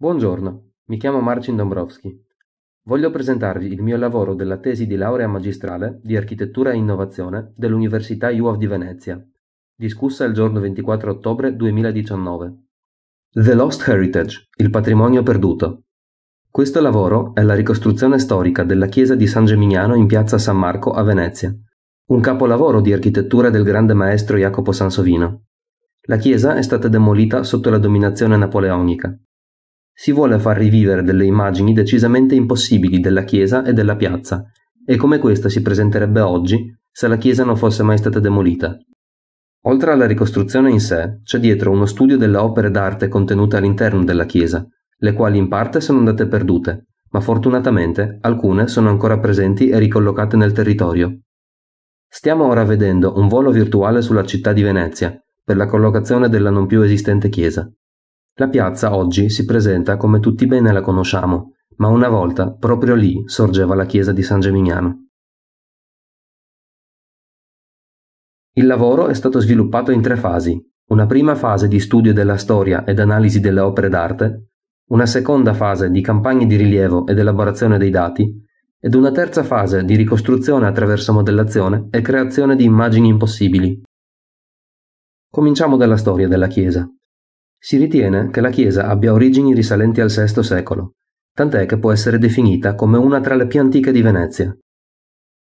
Buongiorno, mi chiamo Marcin Dombrowski. Voglio presentarvi il mio lavoro della tesi di laurea magistrale di architettura e innovazione dell'Università IUAV di Venezia, discussa il giorno 24 ottobre 2019. The Lost Heritage, il patrimonio perduto. Questo lavoro è la ricostruzione storica della chiesa di San Gemignano in piazza San Marco a Venezia, un capolavoro di architettura del grande maestro Jacopo Sansovino. La chiesa è stata demolita sotto la dominazione napoleonica si vuole far rivivere delle immagini decisamente impossibili della chiesa e della piazza, e come questa si presenterebbe oggi se la chiesa non fosse mai stata demolita. Oltre alla ricostruzione in sé, c'è dietro uno studio delle opere d'arte contenute all'interno della chiesa, le quali in parte sono andate perdute, ma fortunatamente alcune sono ancora presenti e ricollocate nel territorio. Stiamo ora vedendo un volo virtuale sulla città di Venezia, per la collocazione della non più esistente chiesa. La piazza oggi si presenta come tutti bene la conosciamo, ma una volta proprio lì sorgeva la chiesa di San Gemignano. Il lavoro è stato sviluppato in tre fasi, una prima fase di studio della storia ed analisi delle opere d'arte, una seconda fase di campagne di rilievo ed elaborazione dei dati, ed una terza fase di ricostruzione attraverso modellazione e creazione di immagini impossibili. Cominciamo dalla storia della Chiesa. Si ritiene che la chiesa abbia origini risalenti al VI secolo, tant'è che può essere definita come una tra le più antiche di Venezia.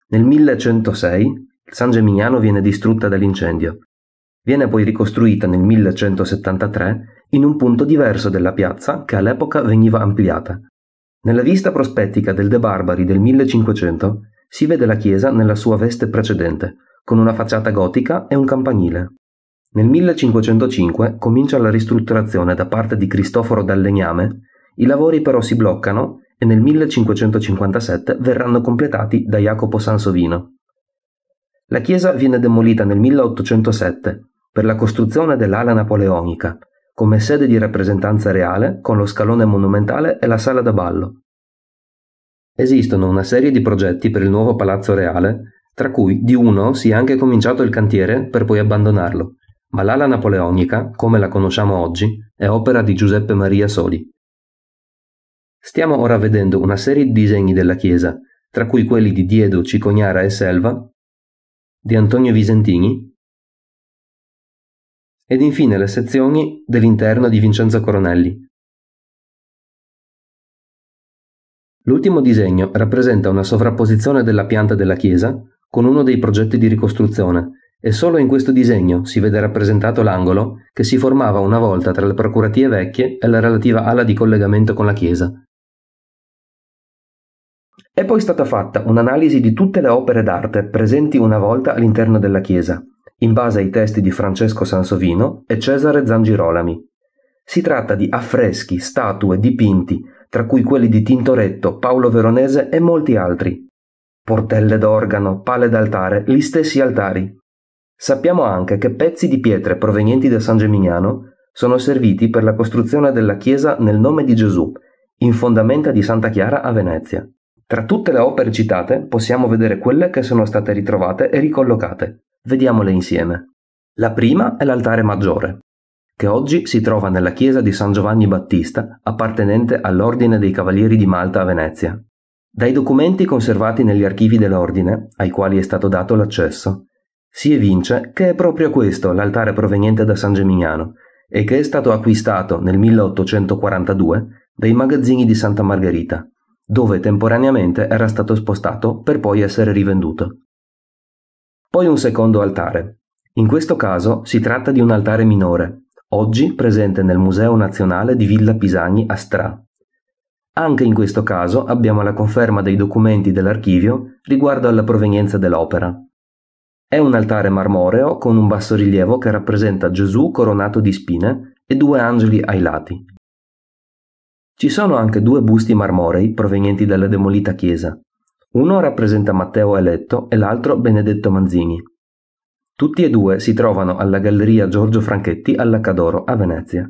Nel 1106 San Gemignano viene distrutta dall'incendio. Viene poi ricostruita nel 1173 in un punto diverso della piazza che all'epoca veniva ampliata. Nella vista prospettica del De Barbari del 1500 si vede la chiesa nella sua veste precedente, con una facciata gotica e un campanile. Nel 1505 comincia la ristrutturazione da parte di Cristoforo Dal Legname, i lavori però si bloccano e nel 1557 verranno completati da Jacopo Sansovino. La chiesa viene demolita nel 1807 per la costruzione dell'ala napoleonica, come sede di rappresentanza reale con lo scalone monumentale e la sala da ballo. Esistono una serie di progetti per il nuovo palazzo reale, tra cui di uno si è anche cominciato il cantiere per poi abbandonarlo, ma l'ala napoleonica, come la conosciamo oggi, è opera di Giuseppe Maria Soli. Stiamo ora vedendo una serie di disegni della chiesa, tra cui quelli di Diedo, Cicognara e Selva, di Antonio Visentini, ed infine le sezioni dell'interno di Vincenzo Coronelli. L'ultimo disegno rappresenta una sovrapposizione della pianta della chiesa con uno dei progetti di ricostruzione, e solo in questo disegno si vede rappresentato l'angolo che si formava una volta tra le procuratie vecchie e la relativa ala di collegamento con la chiesa. È poi stata fatta un'analisi di tutte le opere d'arte presenti una volta all'interno della chiesa, in base ai testi di Francesco Sansovino e Cesare Zangirolami. Si tratta di affreschi, statue, dipinti, tra cui quelli di Tintoretto, Paolo Veronese e molti altri. Portelle d'organo, pale d'altare, gli stessi altari, Sappiamo anche che pezzi di pietre provenienti da San Gemignano sono serviti per la costruzione della chiesa nel nome di Gesù, in fondamenta di Santa Chiara a Venezia. Tra tutte le opere citate possiamo vedere quelle che sono state ritrovate e ricollocate. Vediamole insieme. La prima è l'altare maggiore, che oggi si trova nella chiesa di San Giovanni Battista, appartenente all'Ordine dei Cavalieri di Malta a Venezia. Dai documenti conservati negli archivi dell'Ordine, ai quali è stato dato l'accesso, si evince che è proprio questo l'altare proveniente da San Gemignano e che è stato acquistato nel 1842 dai magazzini di Santa Margherita, dove temporaneamente era stato spostato per poi essere rivenduto. Poi un secondo altare. In questo caso si tratta di un altare minore, oggi presente nel Museo Nazionale di Villa Pisani a Stra. Anche in questo caso abbiamo la conferma dei documenti dell'archivio riguardo alla provenienza dell'opera. È un altare marmoreo con un bassorilievo che rappresenta Gesù coronato di spine e due angeli ai lati. Ci sono anche due busti marmorei provenienti dalla demolita chiesa. Uno rappresenta Matteo Eletto e l'altro Benedetto Manzini. Tutti e due si trovano alla Galleria Giorgio Franchetti alla Cadoro a Venezia.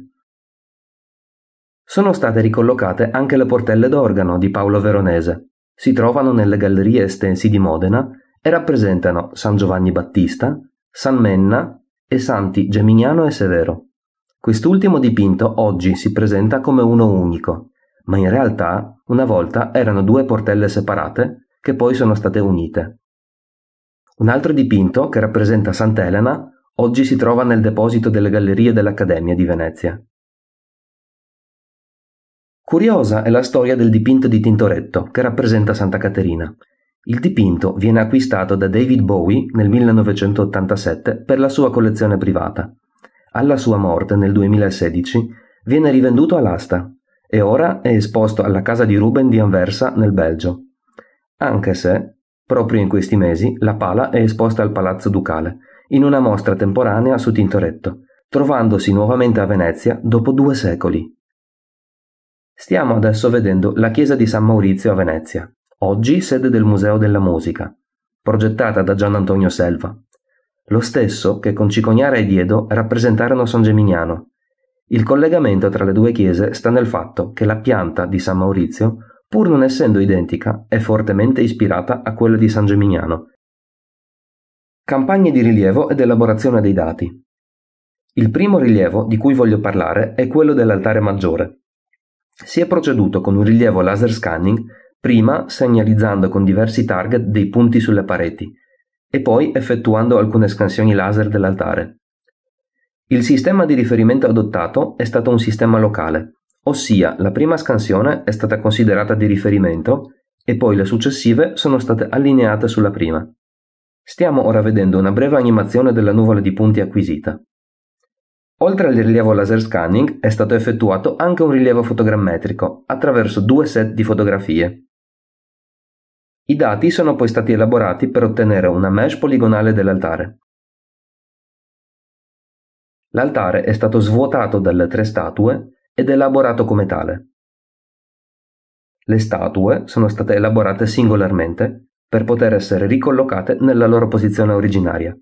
Sono state ricollocate anche le portelle d'organo di Paolo Veronese. Si trovano nelle gallerie estensi di Modena e rappresentano San Giovanni Battista, San Menna e Santi Geminiano e Severo. Quest'ultimo dipinto oggi si presenta come uno unico, ma in realtà una volta erano due portelle separate che poi sono state unite. Un altro dipinto che rappresenta Sant'Elena oggi si trova nel deposito delle gallerie dell'Accademia di Venezia. Curiosa è la storia del dipinto di Tintoretto che rappresenta Santa Caterina, il dipinto viene acquistato da David Bowie nel 1987 per la sua collezione privata. Alla sua morte nel 2016 viene rivenduto all'asta e ora è esposto alla casa di Ruben di Anversa nel Belgio. Anche se, proprio in questi mesi, la pala è esposta al Palazzo Ducale, in una mostra temporanea su Tintoretto, trovandosi nuovamente a Venezia dopo due secoli. Stiamo adesso vedendo la chiesa di San Maurizio a Venezia, oggi sede del Museo della Musica, progettata da Gianantonio Selva, lo stesso che con Cicognara e Diedo rappresentarono San Geminiano. Il collegamento tra le due chiese sta nel fatto che la pianta di San Maurizio, pur non essendo identica, è fortemente ispirata a quella di San Geminiano. Campagne di rilievo ed elaborazione dei dati. Il primo rilievo di cui voglio parlare è quello dell'altare maggiore. Si è proceduto con un rilievo laser scanning prima segnalizzando con diversi target dei punti sulle pareti e poi effettuando alcune scansioni laser dell'altare. Il sistema di riferimento adottato è stato un sistema locale, ossia la prima scansione è stata considerata di riferimento e poi le successive sono state allineate sulla prima. Stiamo ora vedendo una breve animazione della nuvola di punti acquisita. Oltre al rilievo laser scanning è stato effettuato anche un rilievo fotogrammetrico attraverso due set di fotografie, i dati sono poi stati elaborati per ottenere una mesh poligonale dell'altare. L'altare è stato svuotato dalle tre statue ed elaborato come tale. Le statue sono state elaborate singolarmente per poter essere ricollocate nella loro posizione originaria.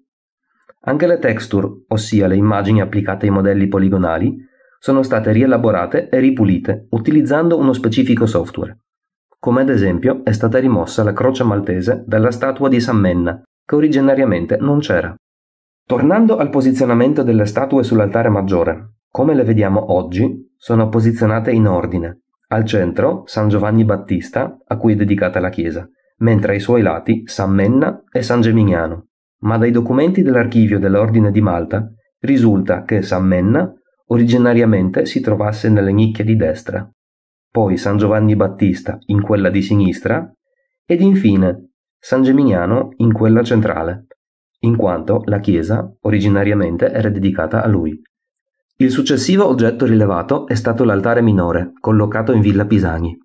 Anche le texture, ossia le immagini applicate ai modelli poligonali, sono state rielaborate e ripulite utilizzando uno specifico software come ad esempio è stata rimossa la croce maltese dalla statua di San Menna, che originariamente non c'era. Tornando al posizionamento delle statue sull'altare maggiore, come le vediamo oggi, sono posizionate in ordine. Al centro San Giovanni Battista, a cui è dedicata la chiesa, mentre ai suoi lati San Menna e San Gemignano. Ma dai documenti dell'archivio dell'Ordine di Malta risulta che San Menna originariamente si trovasse nelle nicchie di destra poi San Giovanni Battista in quella di sinistra ed infine San Geminiano in quella centrale, in quanto la chiesa originariamente era dedicata a lui. Il successivo oggetto rilevato è stato l'altare minore, collocato in Villa Pisani.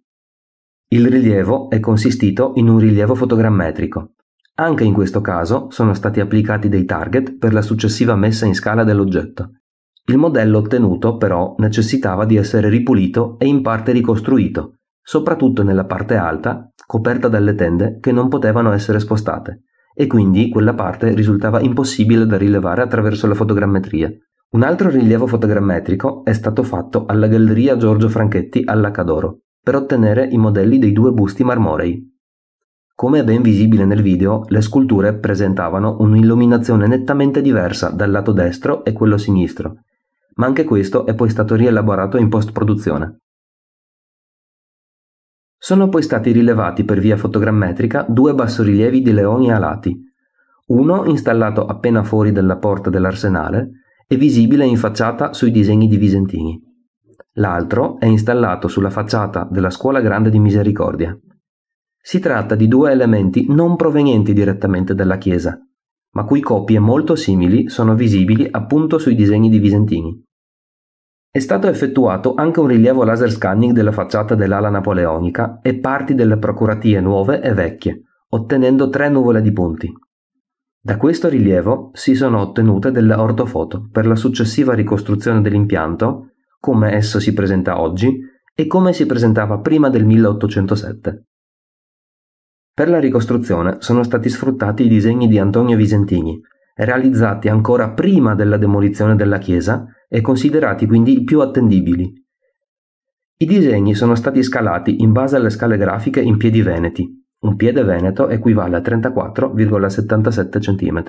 Il rilievo è consistito in un rilievo fotogrammetrico. Anche in questo caso sono stati applicati dei target per la successiva messa in scala dell'oggetto, il modello ottenuto però necessitava di essere ripulito e in parte ricostruito, soprattutto nella parte alta, coperta dalle tende che non potevano essere spostate, e quindi quella parte risultava impossibile da rilevare attraverso la fotogrammetria. Un altro rilievo fotogrammetrico è stato fatto alla Galleria Giorgio Franchetti all'Acadoro, per ottenere i modelli dei due busti marmorei. Come è ben visibile nel video, le sculture presentavano un'illuminazione nettamente diversa dal lato destro e quello sinistro, ma anche questo è poi stato rielaborato in post-produzione. Sono poi stati rilevati per via fotogrammetrica due bassorilievi di leoni alati, uno installato appena fuori dalla porta dell'arsenale e visibile in facciata sui disegni di Visentini. L'altro è installato sulla facciata della Scuola Grande di Misericordia. Si tratta di due elementi non provenienti direttamente dalla chiesa, ma cui copie molto simili sono visibili appunto sui disegni di Visentini. È stato effettuato anche un rilievo laser scanning della facciata dell'ala napoleonica e parti delle procuratie nuove e vecchie, ottenendo tre nuvole di punti. Da questo rilievo si sono ottenute delle ortofoto per la successiva ricostruzione dell'impianto, come esso si presenta oggi e come si presentava prima del 1807. Per la ricostruzione sono stati sfruttati i disegni di Antonio Visentini, realizzati ancora prima della demolizione della chiesa e considerati quindi i più attendibili. I disegni sono stati scalati in base alle scale grafiche in piedi veneti. Un piede veneto equivale a 34,77 cm.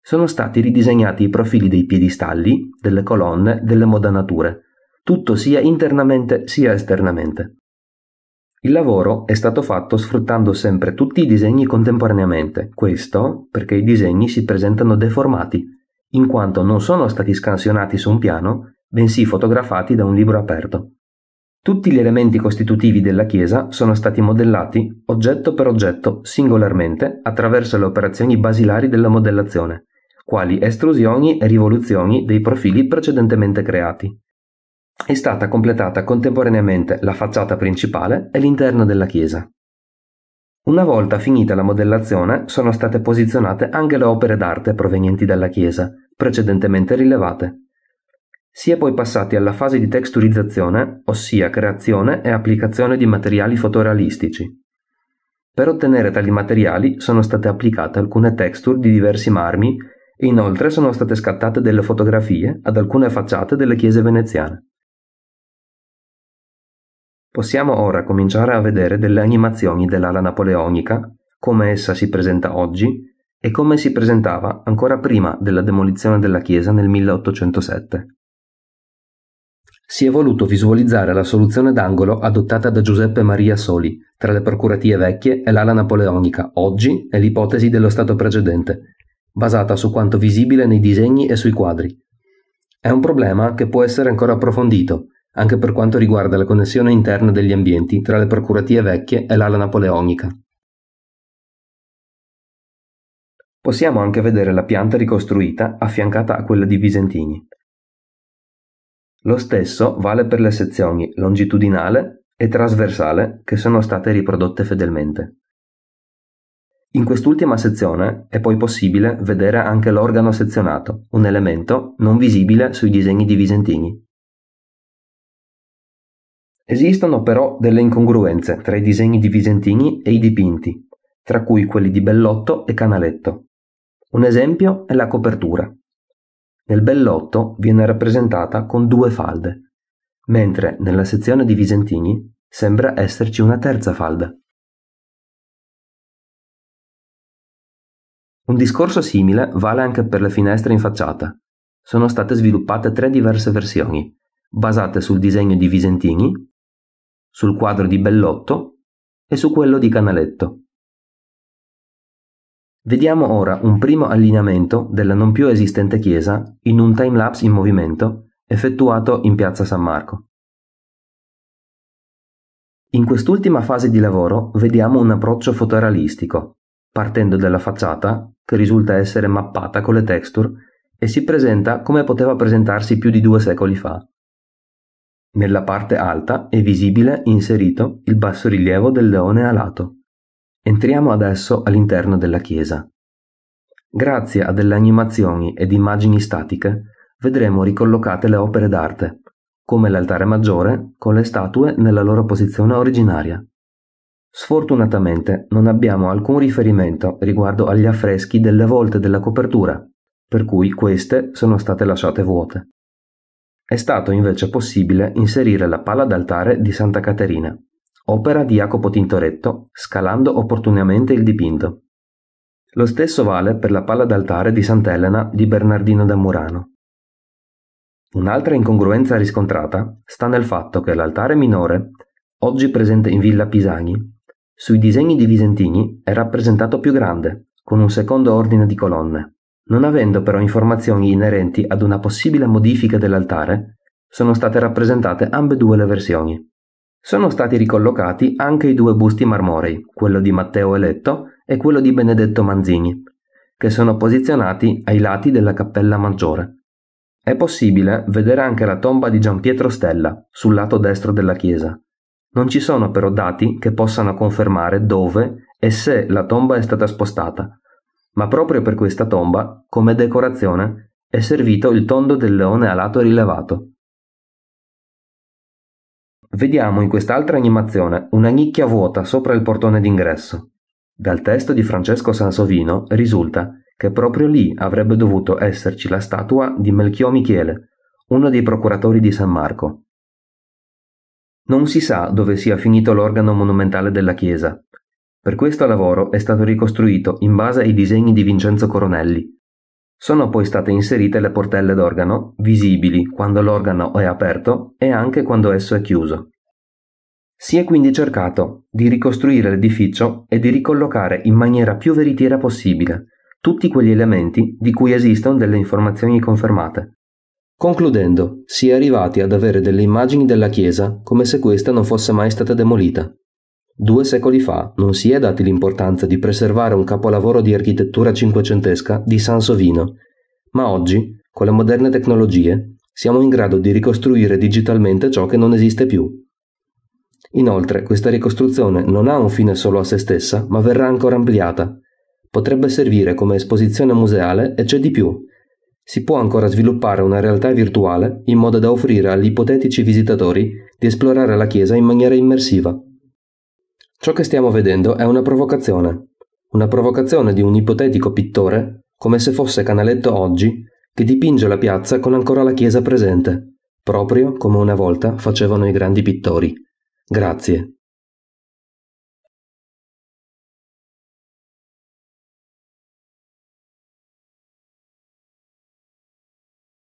Sono stati ridisegnati i profili dei piedistalli, delle colonne, delle modanature, tutto sia internamente sia esternamente. Il lavoro è stato fatto sfruttando sempre tutti i disegni contemporaneamente, questo perché i disegni si presentano deformati in quanto non sono stati scansionati su un piano, bensì fotografati da un libro aperto. Tutti gli elementi costitutivi della Chiesa sono stati modellati, oggetto per oggetto, singolarmente, attraverso le operazioni basilari della modellazione, quali estrusioni e rivoluzioni dei profili precedentemente creati. È stata completata contemporaneamente la facciata principale e l'interno della Chiesa. Una volta finita la modellazione sono state posizionate anche le opere d'arte provenienti dalla Chiesa, precedentemente rilevate. Si è poi passati alla fase di texturizzazione, ossia creazione e applicazione di materiali fotorealistici. Per ottenere tali materiali sono state applicate alcune texture di diversi marmi e inoltre sono state scattate delle fotografie ad alcune facciate delle chiese veneziane. Possiamo ora cominciare a vedere delle animazioni dell'ala napoleonica, come essa si presenta oggi, e come si presentava ancora prima della demolizione della chiesa nel 1807. Si è voluto visualizzare la soluzione d'angolo adottata da Giuseppe Maria Soli tra le procuratie vecchie e l'ala napoleonica, oggi è l'ipotesi dello stato precedente, basata su quanto visibile nei disegni e sui quadri. È un problema che può essere ancora approfondito, anche per quanto riguarda la connessione interna degli ambienti tra le procuratie vecchie e l'ala napoleonica. Possiamo anche vedere la pianta ricostruita affiancata a quella di Visentini. Lo stesso vale per le sezioni longitudinale e trasversale che sono state riprodotte fedelmente. In quest'ultima sezione è poi possibile vedere anche l'organo sezionato, un elemento non visibile sui disegni di Visentini. Esistono però delle incongruenze tra i disegni di Visentini e i dipinti, tra cui quelli di Bellotto e Canaletto. Un esempio è la copertura. Nel Bellotto viene rappresentata con due falde, mentre nella sezione di Visentini sembra esserci una terza falda. Un discorso simile vale anche per le finestre in facciata. Sono state sviluppate tre diverse versioni, basate sul disegno di Visentini, sul quadro di Bellotto e su quello di Canaletto. Vediamo ora un primo allineamento della non più esistente chiesa in un timelapse in movimento effettuato in piazza San Marco. In quest'ultima fase di lavoro vediamo un approccio fotorealistico, partendo dalla facciata, che risulta essere mappata con le texture, e si presenta come poteva presentarsi più di due secoli fa. Nella parte alta è visibile inserito il bassorilievo del leone alato. Entriamo adesso all'interno della chiesa. Grazie a delle animazioni ed immagini statiche vedremo ricollocate le opere d'arte, come l'altare maggiore con le statue nella loro posizione originaria. Sfortunatamente non abbiamo alcun riferimento riguardo agli affreschi delle volte della copertura, per cui queste sono state lasciate vuote. È stato invece possibile inserire la pala d'altare di Santa Caterina, opera di Jacopo Tintoretto, scalando opportunamente il dipinto. Lo stesso vale per la palla d'altare di Sant'Elena di Bernardino da Murano. Un'altra incongruenza riscontrata sta nel fatto che l'altare minore, oggi presente in Villa Pisani, sui disegni di Visentini è rappresentato più grande, con un secondo ordine di colonne. Non avendo però informazioni inerenti ad una possibile modifica dell'altare, sono state rappresentate ambedue le versioni. Sono stati ricollocati anche i due busti marmorei, quello di Matteo Eletto e quello di Benedetto Manzini, che sono posizionati ai lati della cappella maggiore. È possibile vedere anche la tomba di Gian Pietro Stella, sul lato destro della chiesa. Non ci sono però dati che possano confermare dove e se la tomba è stata spostata, ma proprio per questa tomba, come decorazione, è servito il tondo del leone alato rilevato. Vediamo in quest'altra animazione una nicchia vuota sopra il portone d'ingresso. Dal testo di Francesco Sansovino risulta che proprio lì avrebbe dovuto esserci la statua di Melchior Michele, uno dei procuratori di San Marco. Non si sa dove sia finito l'organo monumentale della chiesa. Per questo lavoro è stato ricostruito in base ai disegni di Vincenzo Coronelli, sono poi state inserite le portelle d'organo, visibili quando l'organo è aperto e anche quando esso è chiuso. Si è quindi cercato di ricostruire l'edificio e di ricollocare in maniera più veritiera possibile tutti quegli elementi di cui esistono delle informazioni confermate. Concludendo, si è arrivati ad avere delle immagini della chiesa come se questa non fosse mai stata demolita. Due secoli fa non si è dati l'importanza di preservare un capolavoro di architettura cinquecentesca di Sansovino, ma oggi, con le moderne tecnologie, siamo in grado di ricostruire digitalmente ciò che non esiste più. Inoltre, questa ricostruzione non ha un fine solo a se stessa, ma verrà ancora ampliata. Potrebbe servire come esposizione museale e c'è di più. Si può ancora sviluppare una realtà virtuale in modo da offrire agli ipotetici visitatori di esplorare la chiesa in maniera immersiva. Ciò che stiamo vedendo è una provocazione. Una provocazione di un ipotetico pittore, come se fosse Canaletto oggi, che dipinge la piazza con ancora la chiesa presente, proprio come una volta facevano i grandi pittori. Grazie.